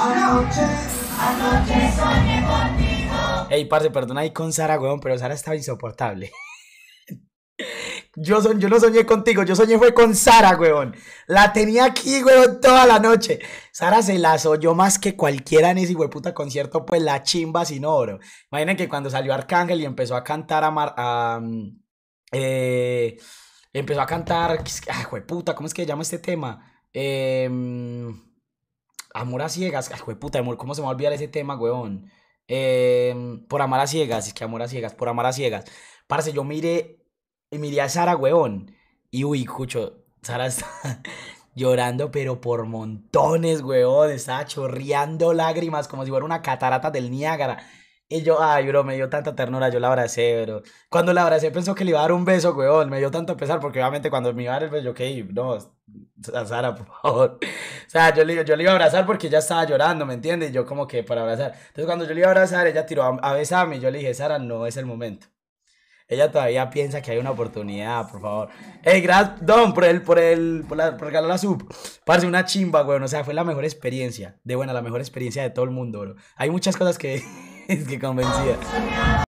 Anoche, anoche soñé contigo. Ey, parce, perdona ahí con Sara, weón, pero Sara estaba insoportable. Yo, yo no soñé contigo, yo soñé fue con Sara, weón. La tenía aquí, weón, toda la noche. Sara se la oyó más que cualquiera en ese puta concierto, pues la chimba sin oro. Imaginen que cuando salió Arcángel y empezó a cantar a... Mar, mm, eh, empezó a cantar... Ay, ah, puta, ¿cómo es que se llama este tema? Eh... Amor a ciegas. de puta, amor, ¿cómo se me va a olvidar ese tema, weón? Em, por amar a ciegas, es que amor a ciegas, por amar a ciegas. Parce, yo miré, miré a Sara, weón. Y uy, cucho, Sara está llorando, pero por montones, weón. está chorreando lágrimas como si fuera una catarata del Niágara. Y yo, ay, bro, me dio tanta ternura, yo la abracé, bro. Cuando la abracé pensó que le iba a dar un beso, weón. Me dio tanto pesar porque obviamente cuando me iba a dar el beso, yo, ok, no, a Sara, por favor. O sea, yo le, yo le iba a abrazar porque ella estaba llorando, ¿me entiendes? yo como que para abrazar. Entonces cuando yo le iba a abrazar, ella tiró a, besarme y yo le dije, Sara, no es el momento. Ella todavía piensa que hay una oportunidad, por favor. Hey, gracias, Don, por el, por el, por, la, por regalar la sub. Parece una chimba, güey, O sea, fue la mejor experiencia. De buena, la mejor experiencia de todo el mundo, bro. Hay muchas cosas que, que convencía.